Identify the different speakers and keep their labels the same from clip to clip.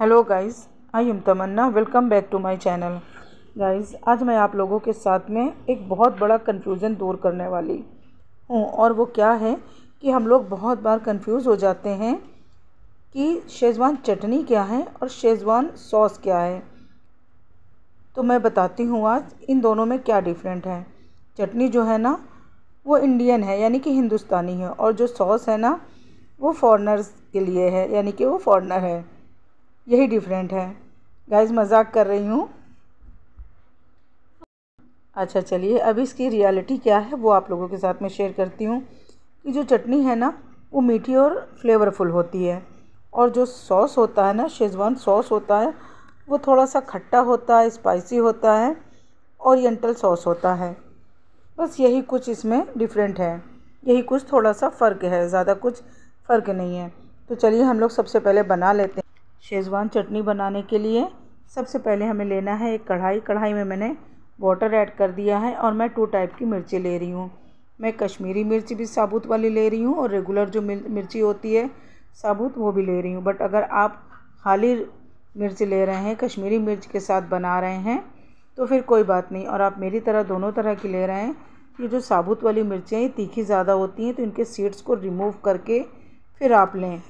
Speaker 1: hello guys I am Tamanna welcome back to my channel guys आज मैं आप लोगों के साथ में एक बहुत बड़ा कन्फ्यूज़न दूर करने वाली हूँ और वो क्या है कि हम लोग बहुत बार कंफ्यूज हो जाते हैं कि शेज़वान चटनी क्या है और शेज़वान सॉस क्या है तो मैं बताती हूँ आज इन दोनों में क्या डिफरेंट है चटनी जो है ना वो इंडियन है यानी कि हिंदुस्तानी है और जो सॉस है ना वो फॉरनर्स के लिए है यानी कि वो फॉरनर है यही डिफरेंट है गाइज मजाक कर रही हूँ अच्छा चलिए अब इसकी रियलिटी क्या है वो आप लोगों के साथ में शेयर करती हूँ कि जो चटनी है ना वो मीठी और फ्लेवरफुल होती है और जो सॉस होता है ना शेजवान सॉस होता है वो थोड़ा सा खट्टा होता है स्पाइसी होता है औरटल सॉस होता है बस यही कुछ इसमें डिफरेंट है यही कुछ थोड़ा सा फ़र्क है ज़्यादा कुछ फ़र्क नहीं है तो चलिए हम लोग सबसे पहले बना लेते हैं शेज़वान चटनी बनाने के लिए सबसे पहले हमें लेना है एक कढ़ाई कढ़ाई में मैंने वाटर ऐड कर दिया है और मैं टू टाइप की मिर्ची ले रही हूँ मैं कश्मीरी मिर्ची भी साबुत वाली ले रही हूँ और रेगुलर जो मिर्ची होती है साबुत वो भी ले रही हूँ बट अगर आप खाली मिर्च ले रहे हैं कश्मीरी मिर्च के साथ बना रहे हैं तो फिर कोई बात नहीं और आप मेरी तरह दोनों तरह की ले रहे हैं ये जो साबुत वाली मिर्चें हैं तीखी ज़्यादा होती हैं तो इनके सीड्स को रिमूव करके फिर आप लें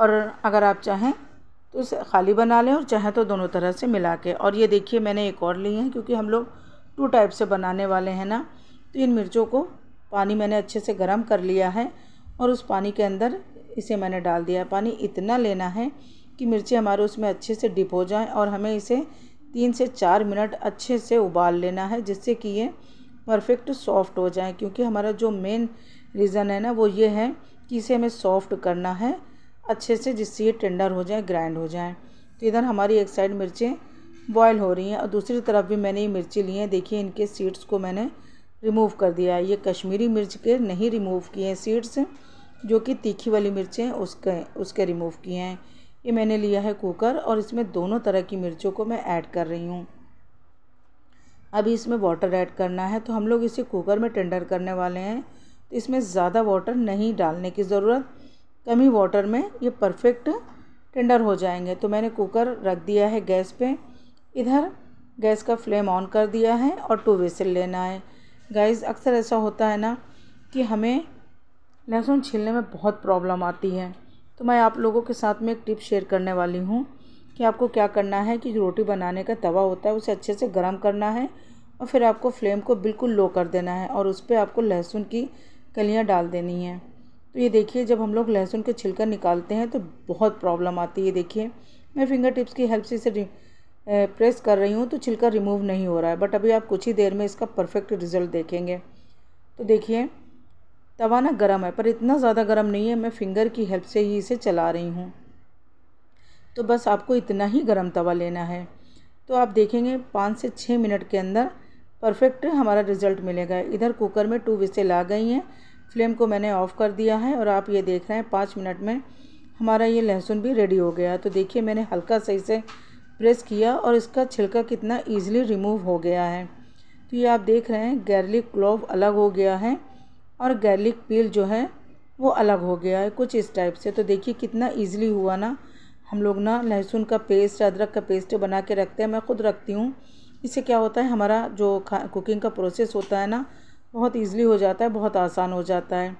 Speaker 1: और अगर आप चाहें तो इसे खाली बना लें और चाहें तो दोनों तरह से मिला के और ये देखिए मैंने एक और ली है क्योंकि हम लोग टू टाइप से बनाने वाले हैं ना तो इन मिर्चों को पानी मैंने अच्छे से गर्म कर लिया है और उस पानी के अंदर इसे मैंने डाल दिया है पानी इतना लेना है कि मिर्ची हमारे उसमें अच्छे से डिप हो जाए और हमें इसे तीन से चार मिनट अच्छे से उबाल लेना है जिससे कि ये परफेक्ट सॉफ्ट हो जाए क्योंकि हमारा जो मेन रीज़न है ना वो ये है कि इसे हमें सॉफ्ट करना है अच्छे से जिससे ये टेंडर हो जाए ग्राइंड हो जाए तो इधर हमारी एक साइड मिर्चें बॉयल हो रही हैं और दूसरी तरफ भी मैंने ये मिर्ची ली हैं देखिए इनके सीड्स को मैंने रिमूव कर दिया है ये कश्मीरी मिर्च के नहीं रिमूव किए हैं सीड्स जो कि तीखी वाली मिर्चें उसके उसके रिमूव किए हैं ये मैंने लिया है कुकर और इसमें दोनों तरह की मिर्चों को मैं ऐड कर रही हूँ अभी इसमें वाटर ऐड करना है तो हम लोग इसे कुकर में टेंडर करने वाले हैं तो इसमें ज़्यादा वाटर नहीं डालने की ज़रूरत कम ही वाटर में ये परफेक्ट टेंडर हो जाएंगे तो मैंने कुकर रख दिया है गैस पे इधर गैस का फ्लेम ऑन कर दिया है और टू वेसल लेना है गैस अक्सर ऐसा होता है ना कि हमें लहसुन छीलने में बहुत प्रॉब्लम आती है तो मैं आप लोगों के साथ में एक टिप शेयर करने वाली हूँ कि आपको क्या करना है कि जो रोटी बनाने का तवा होता है उसे अच्छे से गर्म करना है और फिर आपको फ्लेम को बिल्कुल लो कर देना है और उस पर आपको लहसुन की कलियाँ डाल देनी हैं तो ये देखिए जब हम लोग लहसुन के छिलका निकालते हैं तो बहुत प्रॉब्लम आती है देखिए मैं फिंगर टिप्स की हेल्प से इसे प्रेस कर रही हूँ तो छिलका रिमूव नहीं हो रहा है बट अभी आप कुछ ही देर में इसका परफेक्ट रिज़ल्ट देखेंगे तो देखिए तवा ना गर्म है पर इतना ज़्यादा गर्म नहीं है मैं फिंगर की हेल्प से ही इसे चला रही हूँ तो बस आपको इतना ही गर्म तवा लेना है तो आप देखेंगे पाँच से छः मिनट के अंदर परफेक्ट हमारा रिज़ल्ट मिलेगा इधर कुकर में टू विसेल ला गई हैं फ्लेम को मैंने ऑफ़ कर दिया है और आप ये देख रहे हैं पाँच मिनट में हमारा ये लहसुन भी रेडी हो गया तो देखिए मैंने हल्का सही से प्रेस किया और इसका छिलका कितना ईजिली रिमूव हो गया है तो ये आप देख रहे हैं गार्लिक क्लोव अलग हो गया है और गार्लिक पील जो है वो अलग हो गया है कुछ इस टाइप से तो देखिए कितना ईजिली हुआ ना हम लोग ना लहसुन का पेस्ट अदरक का पेस्ट बना के रखते हैं मैं ख़ुद रखती हूँ इससे क्या होता है हमारा जो खा कुकिंग का प्रोसेस होता है ना बहुत ईज़िली हो जाता है बहुत आसान हो जाता है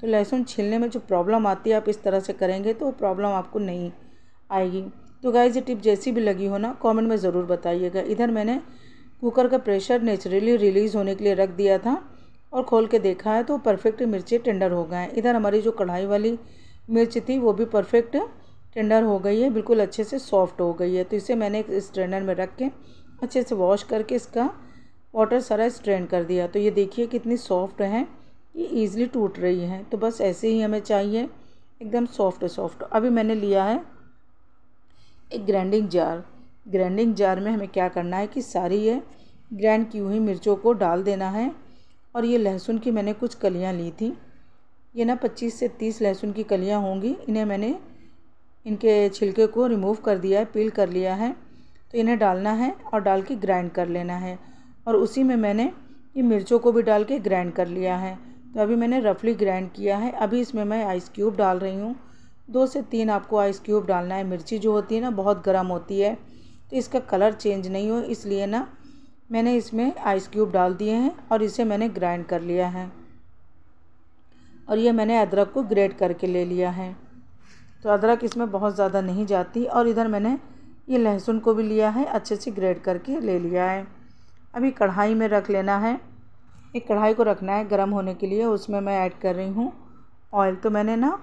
Speaker 1: तो लहसुन छीलने में जो प्रॉब्लम आती है आप इस तरह से करेंगे तो प्रॉब्लम आपको नहीं आएगी तो गाइज़ ये टिप जैसी भी लगी हो ना कमेंट में ज़रूर बताइएगा इधर मैंने कुकर का प्रेशर नेचुरली रिलीज़ होने के लिए रख दिया था और खोल के देखा है तो परफेक्ट मिर्ची टेंडर हो गए हैं इधर हमारी जो कढ़ाई वाली मिर्च थी वो भी परफेक्ट टेंडर हो गई है बिल्कुल अच्छे से सॉफ्ट हो गई है तो इसे मैंने एक स्ट्रेनर में रख के अच्छे से वॉश करके इसका वाटर सारा स्ट्रेन कर दिया तो ये देखिए कितनी सॉफ्ट हैं ये ईज़िली टूट रही हैं तो बस ऐसे ही हमें चाहिए एकदम सॉफ्ट सॉफ्ट अभी मैंने लिया है एक ग्राइंडिंग जार ग्राइंडिंग जार में हमें क्या करना है कि सारी ये ग्रैंड की हुई मिर्चों को डाल देना है और ये लहसुन की मैंने कुछ कलियाँ ली थी ये ना पच्चीस से तीस लहसुन की कलियाँ होंगी इन्हें मैंने इनके छिलके को रिमूव कर दिया है पील कर लिया है तो इन्हें डालना है और डाल के ग्राइंड कर लेना है और उसी में मैंने ये मिर्चों को भी डाल के ग्राइंड कर लिया है तो अभी मैंने रफली ग्राइंड किया है अभी इसमें मैं आइस क्यूब डाल रही हूँ दो से तीन आपको आइस क्यूब डालना है मिर्ची जो होती है ना बहुत गर्म होती है तो इसका कलर चेंज नहीं हो इसलिए ना मैंने इसमें आइस क्यूब डाल दिए हैं और इसे मैंने ग्राइंड कर लिया है और ये मैंने अदरक को ग्रेट करके ले लिया है तो अदरक इसमें बहुत ज़्यादा नहीं जाती और इधर मैंने ये लहसुन को भी लिया है अच्छे से ग्रेट करके ले लिया है अभी कढ़ाई में रख लेना है एक कढ़ाई को रखना है गर्म होने के लिए उसमें मैं ऐड कर रही हूँ ऑयल तो मैंने ना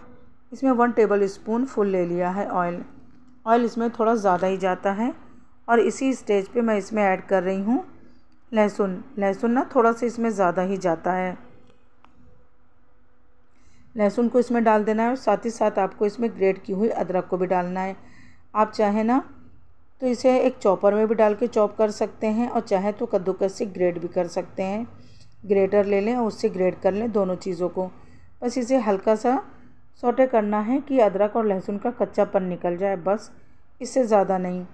Speaker 1: इसमें वन टेबल स्पून फुल ले लिया है ऑयल ऑयल इसमें थोड़ा ज़्यादा ही जाता है और इसी स्टेज पे मैं इसमें ऐड कर रही हूँ लहसुन लहसुन ना थोड़ा सा इसमें ज़्यादा ही जाता है लहसुन को इसमें डाल देना है और साथ ही साथ आपको इसमें ग्रेट की हुई अदरक को भी डालना है आप चाहें ना तो इसे एक चॉपर में भी डाल के चॉप कर सकते हैं और चाहे तो कद्दूकस से ग्रेड भी कर सकते हैं ग्रेटर ले लें और उससे ग्रेड कर लें दोनों चीज़ों को बस इसे हल्का सा सोटे करना है कि अदरक और लहसुन का कच्चापन निकल जाए बस इससे ज़्यादा नहीं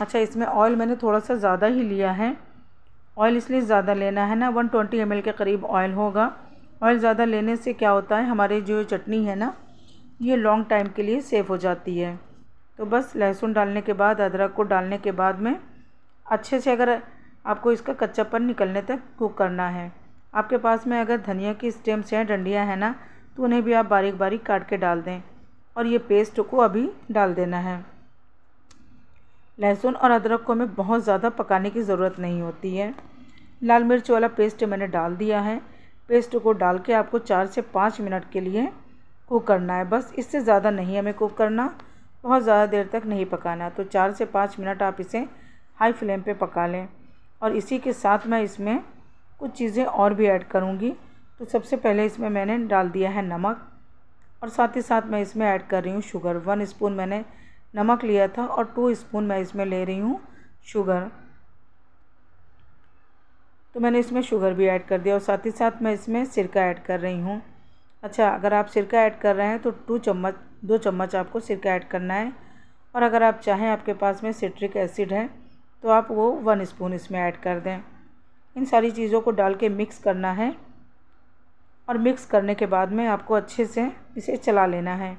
Speaker 1: अच्छा इसमें ऑयल मैंने थोड़ा सा ज़्यादा ही लिया है ऑयल इसलिए ज़्यादा लेना है ना वन ट्वेंटी एम के करीब ऑयल होगा ऑयल ज़्यादा लेने से क्या होता है हमारी जो चटनी है ना ये लॉन्ग टाइम के लिए सेफ़ हो जाती है तो बस लहसुन डालने के बाद अदरक को डालने के बाद में अच्छे से अगर आपको इसका कच्चापन निकलने तक कुक करना है आपके पास में अगर धनिया की स्टेम्स हैं डंडियाँ हैं ना तो उन्हें भी आप बारीक बारीक काट के डाल दें और ये पेस्ट को अभी डाल देना है लहसुन और अदरक को हमें बहुत ज़्यादा पकाने की ज़रूरत नहीं होती है लाल मिर्च वाला पेस्ट मैंने डाल दिया है पेस्ट को डाल के आपको चार से पाँच मिनट के लिए कुक करना है बस इससे ज़्यादा नहीं हमें कुक करना बहुत ज़्यादा देर तक नहीं पकाना तो चार से पाँच मिनट आप इसे हाई फ्लेम पे पका लें और इसी के साथ मैं इसमें कुछ चीज़ें और भी ऐड करूँगी तो सबसे पहले इसमें मैंने डाल दिया है नमक और साथ ही साथ मैं इसमें ऐड कर रही हूँ शुगर वन स्पून मैंने नमक लिया था और टू स्पून मैं इसमें ले रही हूँ शुगर तो मैंने इसमें शुगर भी ऐड कर दिया और साथ ही साथ मैं इसमें सिरका ऐड कर रही हूँ अच्छा अगर आप सिरका ऐड कर रहे हैं तो टू चम्मच दो चम्मच आपको सिरका ऐड करना है और अगर आप चाहें आपके पास में सिट्रिक एसिड है तो आप वो वन स्पून इसमें ऐड कर दें इन सारी चीज़ों को डाल के मिक्स करना है और मिक्स करने के बाद में आपको अच्छे से इसे चला लेना है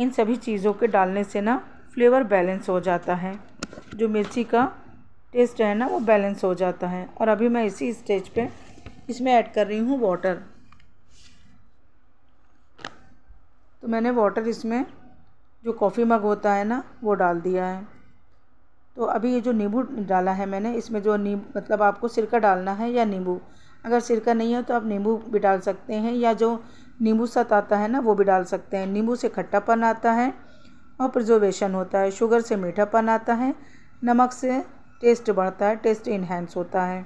Speaker 1: इन सभी चीज़ों के डालने से ना फ्लेवर बैलेंस हो जाता है जो मिर्ची का टेस्ट है ना वो बैलेंस हो जाता है और अभी मैं इसी स्टेज पे इसमें ऐड कर रही हूँ वाटर तो मैंने वाटर इसमें जो कॉफ़ी मग होता है ना वो डाल दिया है तो अभी ये जो नींबू डाला है मैंने इसमें जो नींब मतलब आपको सिरका डालना है या नींबू अगर सिरका नहीं है तो आप नींबू भी डाल सकते हैं या जो नींबू सत आता है ना वो भी डाल सकते हैं नींबू से खट्टापन आता है और प्रिजर्वेशन होता है शुगर से मीठापन आता है नमक से टेस्ट बढ़ता है टेस्ट इन्हेंस होता है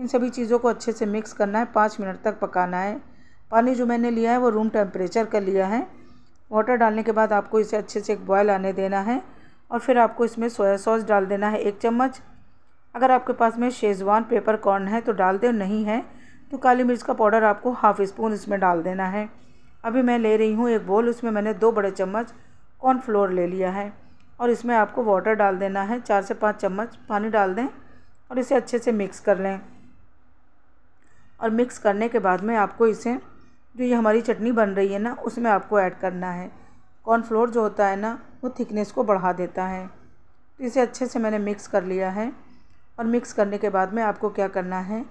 Speaker 1: इन सभी चीज़ों को अच्छे से मिक्स करना है पाँच मिनट तक पकाना है पानी जो मैंने लिया है वो रूम टेम्परेचर का लिया है वाटर डालने के बाद आपको इसे अच्छे से एक बॉयल आने देना है और फिर आपको इसमें सोया सॉस डाल देना है एक चम्मच अगर आपके पास में शेज़वान पेपर कॉर्न है तो डाल दें नहीं है तो काली मिर्च का पाउडर आपको हाफ़ स्पून इसमें डाल देना है अभी मैं ले रही हूँ एक बोल उसमें मैंने दो बड़े चम्मच कॉर्नफ्लोर ले लिया है और इसमें आपको वाटर डाल देना है चार से पाँच चम्मच पानी डाल दें और इसे अच्छे से मिक्स कर लें और मिक्स करने के बाद में आपको इसे जो ये हमारी चटनी बन रही है ना उसमें आपको ऐड करना है कॉर्नफ्लोर जो होता है ना वो थिकनेस को बढ़ा देता है तो इसे अच्छे से मैंने मिक्स कर लिया है और मिक्स करने के बाद में आपको क्या करना है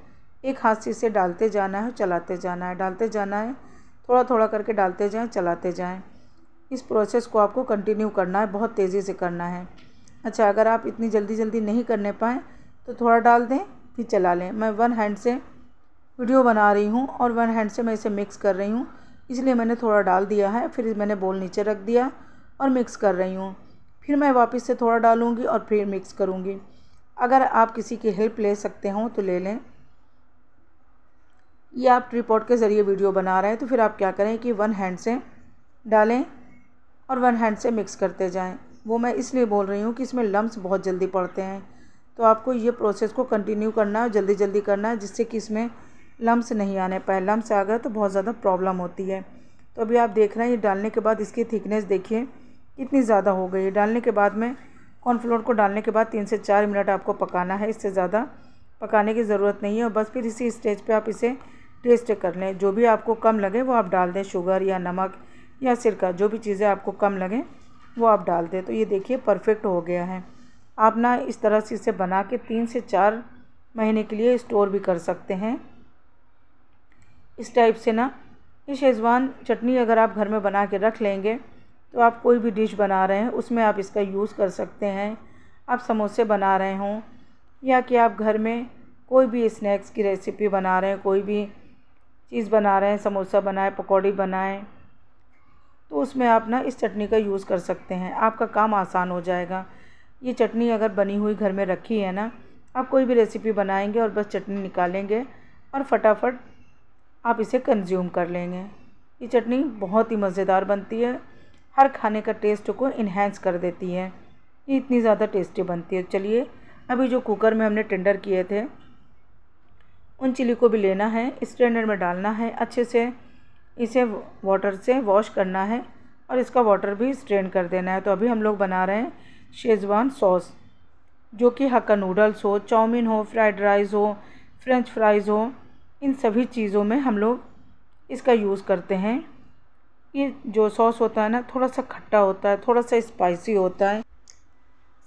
Speaker 1: एक हाथ से इसे डालते जाना है चलाते जाना है डालते जाना है थोड़ा थोड़ा करके डालते जाएँ चलाते जाएँ इस प्रोसेस को आपको कंटिन्यू करना है बहुत तेज़ी से करना है अच्छा अगर आप इतनी जल्दी जल्दी नहीं करने पाएँ तो थोड़ा डाल दें फिर चला लें मैं वन हैंड से वीडियो बना रही हूँ और वन हैंड से मैं इसे मिक्स कर रही हूँ इसलिए मैंने थोड़ा डाल दिया है फिर मैंने बोल नीचे रख दिया और मिक्स कर रही हूँ फिर मैं वापस से थोड़ा डालूँगी और फिर मिक्स करूँगी अगर आप किसी की हेल्प ले सकते हो तो ले लें ये आप ट्रीपॉट के ज़रिए वीडियो बना रहे हैं तो फिर आप क्या करें कि वन हैंड से डालें और वन हैंड से मिक्स करते जाएं वो मैं इसलिए बोल रही हूँ कि इसमें लम्स बहुत जल्दी पड़ते हैं तो आपको ये प्रोसेस को कंटिन्यू करना है जल्दी जल्दी करना है जिससे कि इसमें लम्स नहीं आने पाए लम्स आ गए तो बहुत ज़्यादा प्रॉब्लम होती है तो अभी आप देख रहे हैं ये डालने के बाद इसकी थिकनेस देखिए कितनी ज़्यादा हो गई है डालने के बाद में कॉर्नफ्लोर को डालने के बाद तीन से चार मिनट आपको पकाना है इससे ज़्यादा पकाने की ज़रूरत नहीं है और बस फिर इसी स्टेज पे आप इसे टेस्ट कर लें जो भी आपको कम लगे वो आप डाल दें शुगर या नमक या सिरका जो भी चीज़ें आपको कम लगें वो आप डाल दें तो ये देखिए परफेक्ट हो गया है आप ना इस तरह से इसे बना के तीन से चार महीने के लिए स्टोर भी कर सकते हैं इस टाइप से ना ये शेज़वान चटनी अगर आप घर में बना के रख लेंगे तो आप कोई भी डिश बना रहे हैं उसमें आप इसका यूज़ कर सकते हैं आप समोसे बना रहे हों या कि आप घर में कोई भी स्नैक्स की रेसिपी बना रहे हैं कोई भी चीज़ बना रहे हैं समोसा बनाएं पकौड़ी बनाएं तो उसमें आप ना इस चटनी का यूज़ कर सकते हैं आपका काम आसान हो जाएगा ये चटनी अगर बनी हुई घर में रखी है ना आप कोई भी रेसिपी बनाएंगे और बस चटनी निकालेंगे और फटाफट आप इसे कंज्यूम कर लेंगे ये चटनी बहुत ही मज़ेदार बनती है हर खाने का टेस्ट को इन्हेंस कर देती है ये इतनी ज़्यादा टेस्टी बनती है चलिए अभी जो कुकर में हमने टेंडर किए थे उन चिली को भी लेना है इस टेंडर में डालना है अच्छे से इसे वाटर से वॉश करना है और इसका वाटर भी स्ट्रेन कर देना है तो अभी हम लोग बना रहे हैं शेज़वान सॉस जो कि हक्का नूडल्स हो चाउमीन हो फ्राइड राइस हो फ्रेंच फ्राइज़ हो इन सभी चीज़ों में हम लोग इसका यूज़ करते हैं ये जो सॉस होता है ना थोड़ा सा खट्टा होता है थोड़ा सा स्पाइसी होता है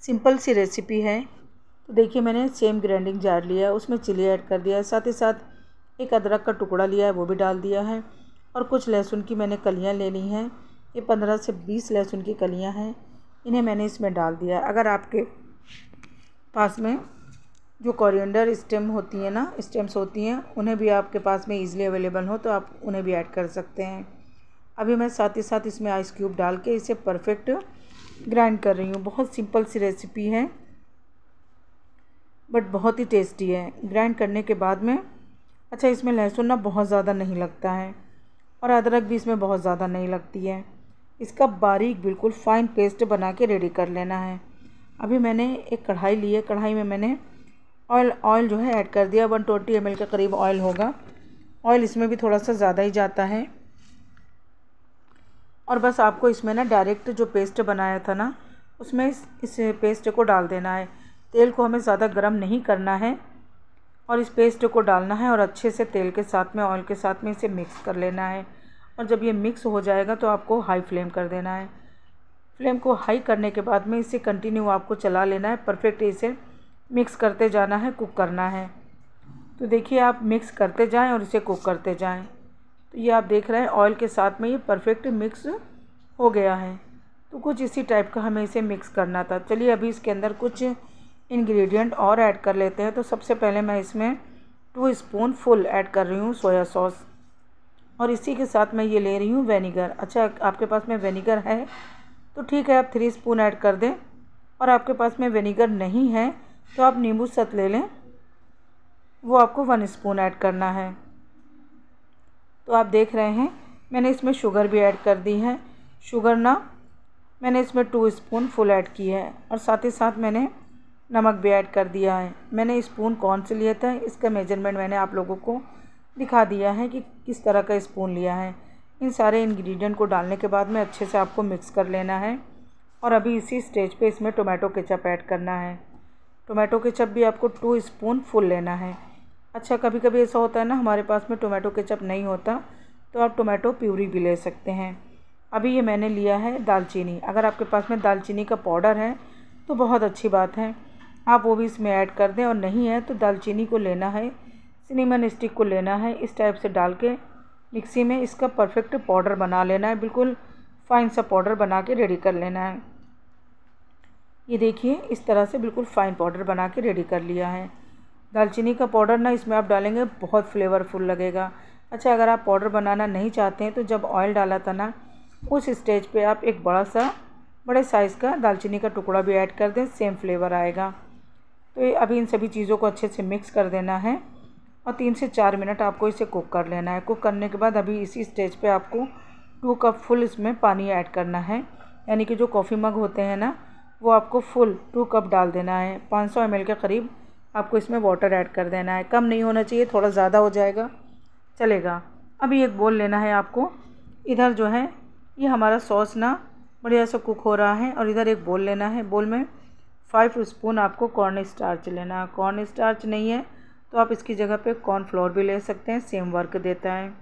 Speaker 1: सिंपल सी रेसिपी है तो देखिए मैंने सेम ग्राइंडिंग जार लिया है उसमें चिली ऐड कर दिया है साथ ही साथ एक अदरक का टुकड़ा लिया है वो भी डाल दिया है और कुछ लहसुन की मैंने कलियाँ ले ली हैं ये पंद्रह से बीस लहसुन की कलियाँ हैं इन्हें मैंने इसमें डाल दिया अगर आपके पास में जो कॉरियडर स्टेम होती है ना स्टेम्स होती हैं उन्हें भी आपके पास में ईज़िली अवेलेबल हो तो आप उन्हें भी ऐड कर सकते हैं अभी मैं साथ ही साथ इसमें आइस क्यूब डाल के इसे परफेक्ट ग्राइंड कर रही हूँ बहुत सिंपल सी रेसिपी है बट बहुत ही टेस्टी है ग्राइंड करने के बाद में अच्छा इसमें लहसुन ना बहुत ज़्यादा नहीं लगता है और अदरक भी इसमें बहुत ज़्यादा नहीं लगती है इसका बारीक बिल्कुल फ़ाइन पेस्ट बना के रेडी कर लेना है अभी मैंने एक कढ़ाई ली है कढ़ाई में मैंने ऑयल ऑयल जो है ऐड कर दिया वन ट्वेंटी एम के करीब ऑयल होगा ऑयल इसमें भी थोड़ा सा ज़्यादा ही जाता है और बस आपको इसमें ना डायरेक्ट जो पेस्ट बनाया था ना उसमें इस, इस पेस्ट को डाल देना है तेल को हमें ज़्यादा गर्म नहीं करना है और इस पेस्ट को डालना है और अच्छे से तेल के साथ में ऑयल के साथ में इसे मिक्स कर लेना है और जब ये मिक्स हो जाएगा तो आपको हाई फ्लेम कर देना है फ्लेम को हाई करने के बाद में इसे कंटिन्यू आपको चला लेना है परफेक्ट इसे मिक्स करते जाना है कुक करना है तो देखिए आप मिक्स करते जाएं और इसे कुक करते जाएं तो ये आप देख रहे हैं ऑयल के साथ में ये परफेक्ट मिक्स हो गया है तो कुछ इसी टाइप का हमें इसे मिक्स करना था चलिए अभी इसके अंदर कुछ इंग्रेडिएंट और ऐड कर लेते हैं तो सबसे पहले मैं इसमें टू स्पून फुल ऐड कर रही हूँ सोया सॉस और इसी के साथ मैं ये ले रही हूँ वेनीगर अच्छा आपके पास में वेनीगर है तो ठीक है आप थ्री स्पून ऐड कर दें और आपके पास में वेनीगर नहीं है तो आप नींबू सत ले लें वो आपको वन स्पून ऐड करना है तो आप देख रहे हैं मैंने इसमें शुगर भी ऐड कर दी है शुगर ना मैंने इसमें टू स्पून फुल ऐड की है और साथ ही साथ मैंने नमक भी ऐड कर दिया है मैंने स्पून कौन से लिया था इसका मेजरमेंट मैंने आप लोगों को दिखा दिया है कि किस तरह का स्पून लिया है इन सारे इंग्रेडिएंट को डालने के बाद में अच्छे से आपको मिक्स कर लेना है और अभी इसी स्टेज पे इसमें टोमेटो केचप ऐड करना है टोमेटो केचप भी आपको टू स्पून फुल लेना है अच्छा कभी कभी ऐसा होता है ना हमारे पास में टोमेटो केचप नहीं होता तो आप टोमेटो प्यूरी भी ले सकते हैं अभी ये मैंने लिया है दालचीनी अगर आपके पास में दालचीनी का पाउडर है तो बहुत अच्छी बात है आप वो भी इसमें ऐड कर दें और नहीं है तो दालचीनी को लेना है सिनेमन स्टिक को लेना है इस टाइप से डाल के मिक्सी में इसका परफेक्ट पाउडर बना लेना है बिल्कुल फ़ाइन सा पाउडर बना के रेडी कर लेना है ये देखिए इस तरह से बिल्कुल फ़ाइन पाउडर बना के रेडी कर लिया है दालचीनी का पाउडर ना इसमें आप डालेंगे बहुत फ्लेवरफुल लगेगा अच्छा अगर आप पाउडर बनाना नहीं चाहते हैं तो जब ऑयल डाला था ना उस स्टेज पे आप एक बड़ा सा बड़े साइज़ का दालचीनी का टुकड़ा भी ऐड कर दें सेम फ्लेवर आएगा तो अभी इन सभी चीज़ों को अच्छे से मिक्स कर देना है और तीन से चार मिनट आपको इसे कुक कर लेना है कुक करने के बाद अभी इसी स्टेज पर आपको टू कप फुल इसमें पानी ऐड करना है यानी कि जो कॉफ़ी मग होते हैं ना वो आपको फुल टू कप डाल देना है 500 सौ के करीब आपको इसमें वाटर ऐड कर देना है कम नहीं होना चाहिए थोड़ा ज़्यादा हो जाएगा चलेगा अभी एक बोल लेना है आपको इधर जो है ये हमारा सॉस ना बढ़िया से कुक हो रहा है और इधर एक बोल लेना है बोल में फाइव स्पून आपको कॉर्न स्टार्च लेना है कॉर्न स्टार्च नहीं है तो आप इसकी जगह पे कॉर्न फ्लोर भी ले सकते हैं सेम वर्क देता है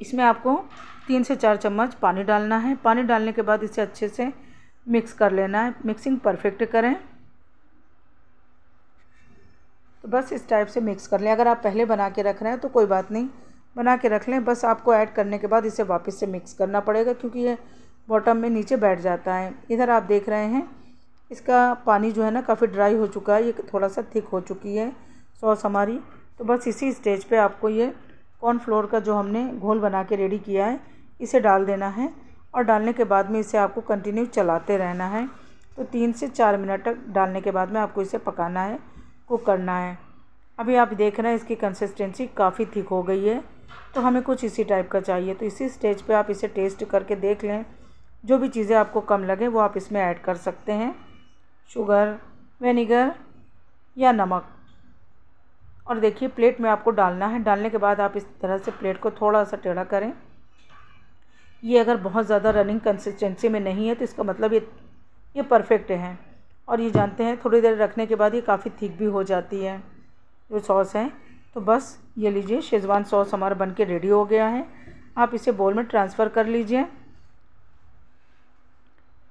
Speaker 1: इसमें आपको तीन से चार चम्मच पानी डालना है पानी डालने के बाद इसे अच्छे से मिक्स कर लेना है मिक्सिंग परफेक्ट करें तो बस इस टाइप से मिक्स कर लें अगर आप पहले बना के रख रहे हैं तो कोई बात नहीं बना के रख लें बस आपको ऐड करने के बाद इसे वापस से मिक्स करना पड़ेगा क्योंकि ये बॉटम में नीचे बैठ जाता है इधर आप देख रहे हैं इसका पानी जो है ना काफ़ी ड्राई हो चुका है ये थोड़ा सा थिक हो चुकी है सॉस हमारी तो बस इसी स्टेज पे आपको ये कॉर्नफ्लोर का जो हमने घोल बना के रेडी किया है इसे डाल देना है और डालने के बाद में इसे आपको कंटिन्यू चलाते रहना है तो तीन से चार मिनट तक डालने के बाद में आपको इसे पकाना है कुक करना है अभी आप देख रहे हैं इसकी कंसिस्टेंसी काफ़ी थिक हो गई है तो हमें कुछ इसी टाइप का चाहिए तो इसी स्टेज पे आप इसे टेस्ट करके देख लें जो भी चीज़ें आपको कम लगे वो आप इसमें ऐड कर सकते हैं शुगर वेनेगर या नमक और देखिए प्लेट में आपको डालना है डालने के बाद आप इस तरह से प्लेट को थोड़ा सा टेढ़ा करें ये अगर बहुत ज़्यादा रनिंग कंसिस्टेंसी में नहीं है तो इसका मतलब ये ये परफेक्ट है और ये जानते हैं थोड़ी देर रखने के बाद ये काफ़ी थिक भी हो जाती है जो सॉस है तो बस ये लीजिए शेज़वान सॉस हमारा बन के रेडी हो गया है आप इसे बोल में ट्रांसफ़र कर लीजिए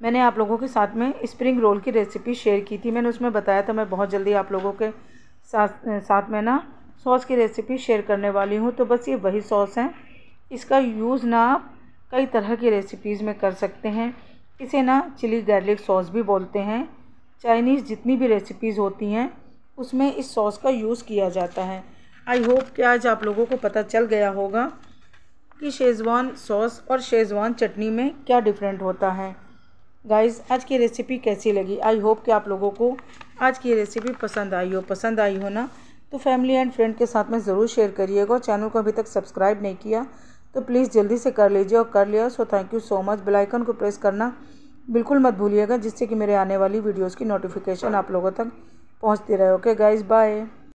Speaker 1: मैंने आप लोगों के साथ में स्प्रिंग रोल की रेसिपी शेयर की थी मैंने उसमें बताया था मैं बहुत जल्दी आप लोगों के साथ साथ में ना सॉस की रेसिपी शेयर करने वाली हूँ तो बस ये वही सॉस है इसका यूज़ ना आप कई तरह की रेसिपीज़ में कर सकते हैं इसे ना चिली गार्लिक सॉस भी बोलते हैं चाइनीज़ जितनी भी रेसिपीज़ होती हैं उसमें इस सॉस का यूज़ किया जाता है आई होप कि आज आप लोगों को पता चल गया होगा कि शेज़वान सॉस और शेज़वान चटनी में क्या डिफरेंट होता है गाइस आज की रेसिपी कैसी लगी आई होप कि आप लोगों को आज की रेसिपी पसंद आई हो पसंद आई हो ना तो फैमिली एंड फ्रेंड के साथ में ज़रूर शेयर करिएगा चैनल को अभी तक सब्सक्राइब नहीं किया तो प्लीज़ जल्दी से कर लीजिए और कर लिया so thank you so much bell icon को प्रेस करना बिल्कुल मत भूलिएगा जिससे कि मेरे आने वाली वीडियोज़ की नोटिफिकेशन आप लोगों तक पहुँचती रहे ओके गाइज़ बाय